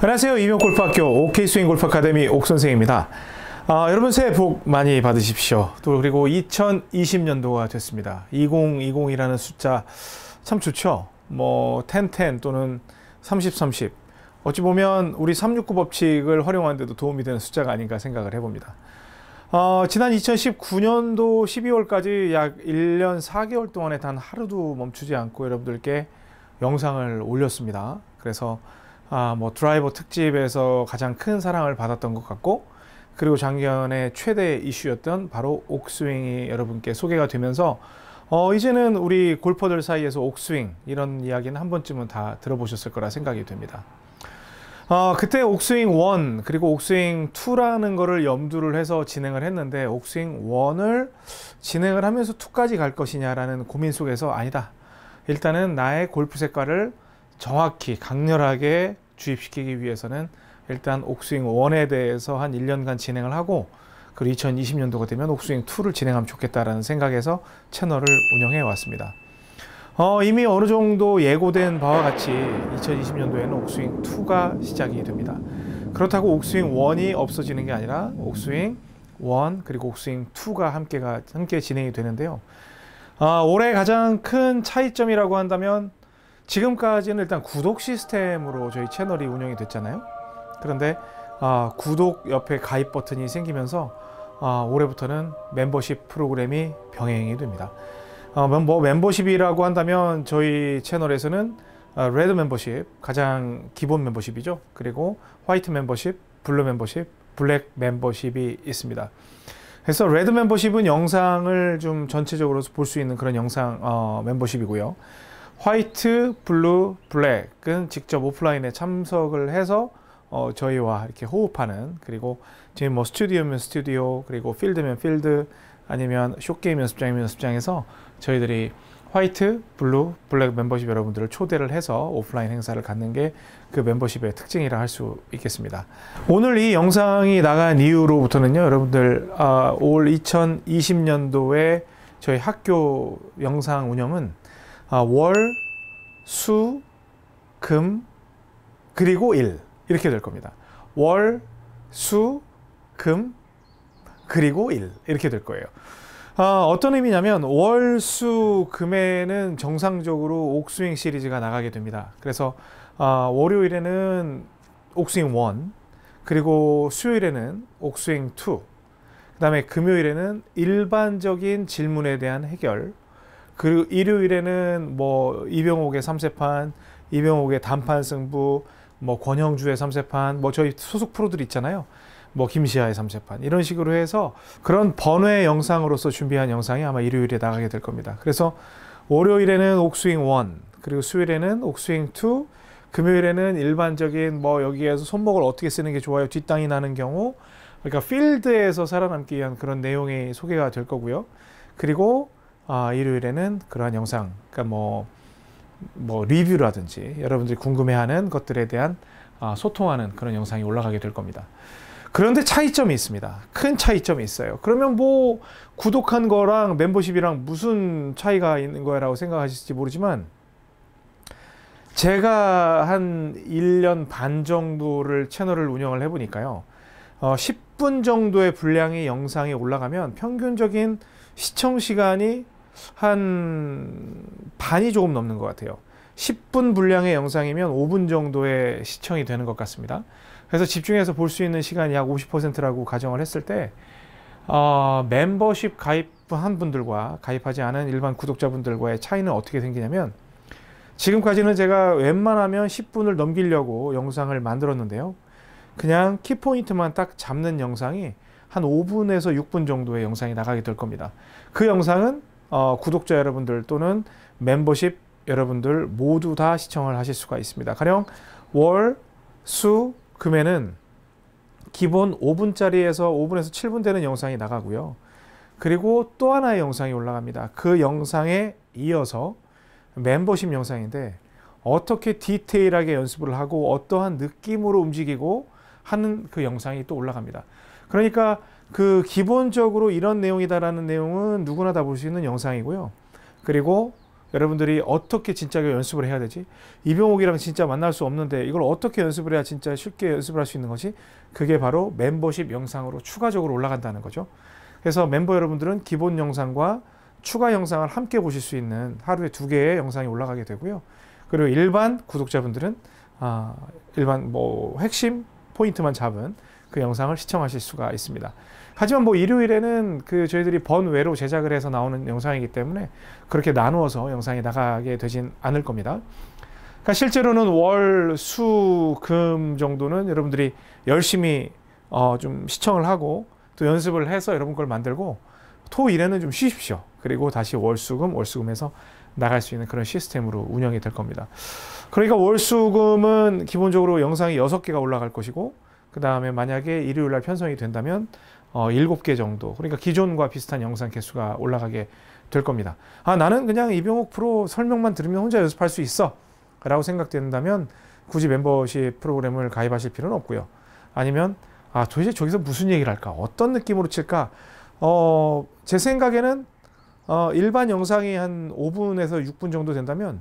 안녕하세요. 이병골프학교 OK스윙골프 아카데미 옥선생입니다. 아, 여러분 새해 복 많이 받으십시오. 또 그리고 2020년도가 됐습니다. 2020이라는 숫자 참 좋죠. 뭐 1010 또는 3030 어찌 보면 우리 369 법칙을 활용하는데도 도움이 되는 숫자가 아닌가 생각을 해봅니다. 어, 지난 2019년도 12월까지 약 1년 4개월 동안에 단 하루도 멈추지 않고 여러분들께 영상을 올렸습니다. 그래서 아, 뭐 드라이버 특집에서 가장 큰 사랑을 받았던 것 같고 그리고 작년에 최대 이슈였던 바로 옥스윙이 여러분께 소개가 되면서 어, 이제는 우리 골퍼들 사이에서 옥스윙 이런 이야기는 한 번쯤은 다 들어보셨을 거라 생각이 됩니다. 어, 그때 옥스윙 1 그리고 옥스윙 2라는 거를 염두를 해서 진행을 했는데 옥스윙 1을 진행을 하면서 2까지 갈 것이냐라는 고민 속에서 아니다. 일단은 나의 골프 색깔을 정확히 강렬하게 주입시키기 위해서는 일단 옥스윙 1에 대해서 한 1년간 진행을 하고 그리고 2020년도가 되면 옥스윙 2를 진행하면 좋겠다라는 생각에서 채널을 운영해 왔습니다. 어, 이미 어느 정도 예고된 바와 같이 2020년도에는 옥스윙 2가 시작이 됩니다. 그렇다고 옥스윙 1이 없어지는 게 아니라 옥스윙 1 그리고 옥스윙 2가 함께가 함께 진행이 되는데요. 아, 올해 가장 큰 차이점이라고 한다면 지금까지는 일단 구독 시스템으로 저희 채널이 운영이 됐잖아요. 그런데 아, 구독 옆에 가입 버튼이 생기면서 아, 올해부터는 멤버십 프로그램이 병행이 됩니다. 어, 뭐 멤버십이라고 한다면 저희 채널에서는 어, 레드 멤버십 가장 기본 멤버십이죠. 그리고 화이트 멤버십, 블루 멤버십, 블랙 멤버십이 있습니다. 그래서 레드 멤버십은 영상을 좀 전체적으로 볼 수 있는 그런 영상 어, 멤버십이고요. 화이트, 블루, 블랙은 직접 오프라인에 참석을 해서 어, 저희와 이렇게 호흡하는 그리고 지금 뭐 스튜디오면 스튜디오 그리고 필드면 필드 아니면 쇼게임 연습장이면 연습장에서 저희들이 화이트, 블루, 블랙 멤버십 여러분들을 초대를 해서 오프라인 행사를 갖는 게 그 멤버십의 특징이라 할 수 있겠습니다. 오늘 이 영상이 나간 이후로부터는요, 여러분들 아, 올 2020년도에 저희 학교 영상 운영은 아, 월, 수, 금, 그리고 일 이렇게 될 겁니다. 월, 수, 금, 그리고 일 이렇게 될 거예요. 아, 어떤 의미냐면 월, 수, 금에는 정상적으로 옥스윙 시리즈가 나가게 됩니다. 그래서 아, 월요일에는 옥스윙 1, 그리고 수요일에는 옥스윙 2, 그 다음에 금요일에는 일반적인 질문에 대한 해결, 그리고 일요일에는 뭐 이병옥의 3세판, 이병옥의 단판 승부, 뭐 권영주의 3세판, 뭐 저희 소속 프로들 있잖아요. 뭐 김시아의 3세판 이런 식으로 해서 그런 번외 영상으로서 준비한 영상이 아마 일요일에 나가게 될 겁니다. 그래서 월요일에는 옥스윙 1, 그리고 수요일에는 옥스윙 2, 금요일에는 일반적인 뭐 여기에서 손목을 어떻게 쓰는 게 좋아요, 뒷땅이 나는 경우, 그러니까 필드에서 살아남기 위한 그런 내용의 소개가 될 거고요. 그리고 아, 일요일에는 그러한 영상, 그러니까 뭐, 뭐 리뷰라든지 여러분들이 궁금해하는 것들에 대한 아, 소통하는 그런 영상이 올라가게 될 겁니다. 그런데 차이점이 있습니다. 큰 차이점이 있어요. 그러면 뭐 구독한 거랑 멤버십이랑 무슨 차이가 있는 거야라고 생각하실지 모르지만 제가 한 1년 반 정도를 채널을 운영을 해보니까요. 어, 10분 정도의 분량의 영상이 올라가면 평균적인 시청 시간이 한 반이 조금 넘는 것 같아요. 10분 분량의 영상이면 5분 정도의 시청이 되는 것 같습니다. 그래서 집중해서 볼 수 있는 시간이 약 50%라고 가정을 했을 때 어, 멤버십 가입한 분들과 가입하지 않은 일반 구독자분들과의 차이는 어떻게 생기냐면 지금까지는 제가 웬만하면 10분을 넘기려고 영상을 만들었는데요. 그냥 키포인트만 딱 잡는 영상이 한 5분에서 6분 정도의 영상이 나가게 될 겁니다. 그 영상은 어, 구독자 여러분들 또는 멤버십 여러분들 모두 다 시청을 하실 수가 있습니다. 가령 월, 수, 금에는 기본 5분짜리에서 5분에서 7분 되는 영상이 나가고요. 그리고 또 하나의 영상이 올라갑니다. 그 영상에 이어서 멤버십 영상인데 어떻게 디테일하게 연습을 하고 어떠한 느낌으로 움직이고 하는 그 영상이 또 올라갑니다. 그러니까 그 기본적으로 이런 내용이다라는 내용은 누구나 다 볼 수 있는 영상이고요. 그리고 여러분들이 어떻게 진짜 연습을 해야 되지? 이병옥이랑 진짜 만날 수 없는데 이걸 어떻게 연습을 해야 진짜 쉽게 연습을 할 수 있는 것이 그게 바로 멤버십 영상으로 추가적으로 올라간다는 거죠. 그래서 멤버 여러분들은 기본 영상과 추가 영상을 함께 보실 수 있는 하루에 두 개의 영상이 올라가게 되고요. 그리고 일반 구독자분들은 아, 일반 뭐 핵심 포인트만 잡은 그 영상을 시청하실 수가 있습니다. 하지만 뭐 일요일에는 그 저희들이 번외로 제작을 해서 나오는 영상이기 때문에 그렇게 나누어서 영상이 나가게 되진 않을 겁니다. 그러니까 실제로는 월, 수, 금 정도는 여러분들이 열심히 어 좀 시청을 하고 또 연습을 해서 여러분 걸 만들고 토, 일에는 좀 쉬십시오. 그리고 다시 월, 수, 금, 월, 수, 금 해서 나갈 수 있는 그런 시스템으로 운영이 될 겁니다. 그러니까 월수금은 기본적으로 영상이 6개가 올라갈 것이고 그 다음에 만약에 일요일 날 편성이 된다면 어, 7개 정도 그러니까 기존과 비슷한 영상 개수가 올라가게 될 겁니다. 아 나는 그냥 이병옥 프로 설명만 들으면 혼자 연습할 수 있어 라고 생각된다면 굳이 멤버십 프로그램을 가입하실 필요는 없고요. 아니면 아 도대체 저기서 무슨 얘기를 할까 어떤 느낌으로 칠까 어, 제 생각에는 어, 일반 영상이 한 5분에서 6분 정도 된다면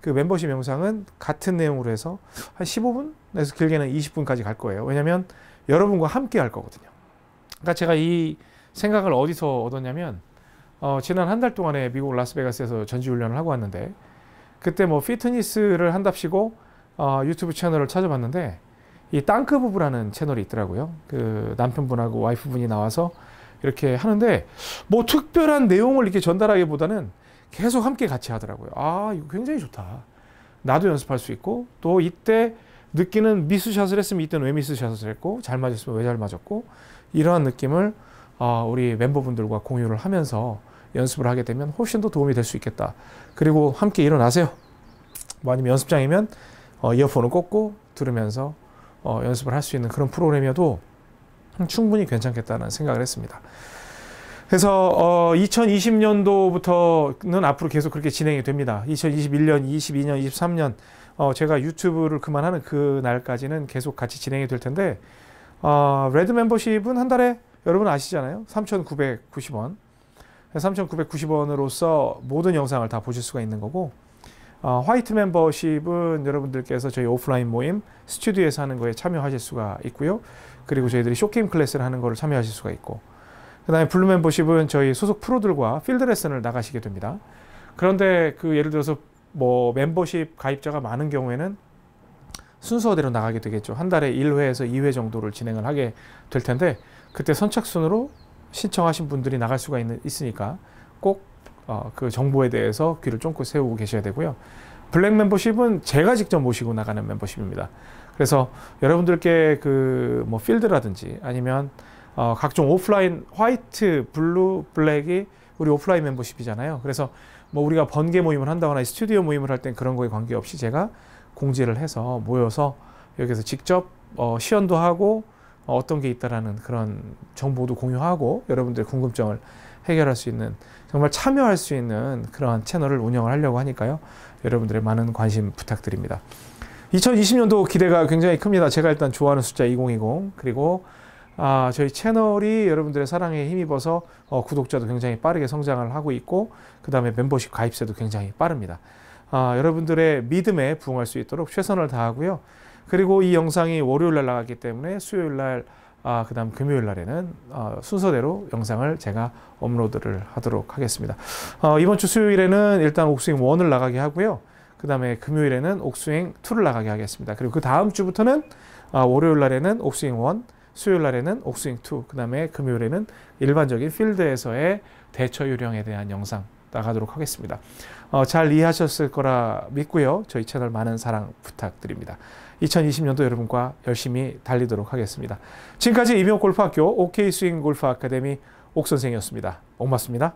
그 멤버십 영상은 같은 내용으로 해서 한 15분에서 길게는 20분까지 갈 거예요. 왜냐면 여러분과 함께 할 거거든요. 그러니까 제가 이 생각을 어디서 얻었냐면 어, 지난 한 달 동안에 미국 라스베가스에서 전지훈련을 하고 왔는데 그때 뭐 피트니스를 한답시고 어, 유튜브 채널을 찾아봤는데 이 땅크 부부라는 채널이 있더라고요. 그 남편분하고 와이프분이 나와서 이렇게 하는데 뭐 특별한 내용을 이렇게 전달하기보다는 계속 함께 같이 하더라고요. 아, 이거 굉장히 좋다. 나도 연습할 수 있고 또 이때 느끼는 미스샷을 했으면 이때는 왜 미스샷을 했고 잘 맞았으면 왜 잘 맞았고 이러한 느낌을 아, 우리 멤버분들과 공유를 하면서 연습을 하게 되면 훨씬 더 도움이 될 수 있겠다. 그리고 함께 일어나세요. 뭐 아니면 연습장이면 어, 이어폰을 꽂고 들으면서 어, 연습을 할 수 있는 그런 프로그램이어도 음, 충분히 괜찮겠다는 생각을 했습니다. 그래서 어 2020년도부터는 앞으로 계속 그렇게 진행이 됩니다. 2021년, 22년, 23년 어 제가 유튜브를 그만하는 그 날까지는 계속 같이 진행이 될 텐데 어 레드 멤버십은 한 달에 여러분 아시잖아요. 3,990원. 3,990원으로서 모든 영상을 다 보실 수가 있는 거고 어, 화이트 멤버십은 여러분들께서 저희 오프라인 모임 스튜디오에서 하는 거에 참여하실 수가 있고요. 그리고 저희들이 쇼게임 클래스를 하는 거를 참여하실 수가 있고 그 다음에 블루 멤버십은 저희 소속 프로들과 필드 레슨을 나가시게 됩니다. 그런데 그 예를 들어서 뭐 멤버십 가입자가 많은 경우에는 순서대로 나가게 되겠죠. 한 달에 1회에서 2회 정도를 진행을 하게 될 텐데 그때 선착순으로 신청하신 분들이 나갈 수가 있 있으니까 꼭그 어 그 정보에 대해서 귀를 쫑긋 세우고 계셔야 되고요. 블랙 멤버십은 제가 직접 모시고 나가는 멤버십입니다. 그래서 여러분들께 그 뭐 필드라든지 아니면 어 각종 오프라인 화이트, 블루, 블랙이 우리 오프라인 멤버십이잖아요. 그래서 뭐 우리가 번개 모임을 한다거나 스튜디오 모임을 할 땐 그런 거에 관계없이 제가 공지를 해서 모여서 여기서 직접 어 시연도 하고 어, 떤게 있다라는 그런 정보도 공유하고 여러분들의 궁금증을 해결할 수 있는 정말 참여할 수 있는 그런 채널을 운영을 하려고 하니까요. 여러분들의 많은 관심 부탁드립니다. 2020년도 기대가 굉장히 큽니다. 제가 일단 좋아하는 숫자 2020 그리고 아, 저희 채널이 여러분들의 사랑에 힘입어서 어, 구독자도 굉장히 빠르게 성장을 하고 있고 그 다음에 멤버십 가입세도 굉장히 빠릅니다. 아, 여러분들의 믿음에 부응할 수 있도록 최선을 다하고요. 그리고 이 영상이 월요일 날 나가기 때문에 수요일 날 아, 그 다음 금요일 날에는 어, 순서대로 영상을 제가 업로드를 하도록 하겠습니다. 어, 이번 주 수요일에는 일단 옥스윙 1을 나가게 하고요. 그 다음에 금요일에는 옥스윙 2를 나가게 하겠습니다. 그리고 그 다음 주부터는 어, 월요일 날에는 옥스윙 1, 수요일 날에는 옥스윙 2, 그 다음에 금요일에는 일반적인 필드에서의 대처 요령에 대한 영상 나가도록 하겠습니다. 어, 잘 이해하셨을 거라 믿고요. 저희 채널 많은 사랑 부탁드립니다. 2020년도 여러분과 열심히 달리도록 하겠습니다. 지금까지 임용골프학교 OK스윙골프아카데미 옥선생이었습니다. 고맙습니다.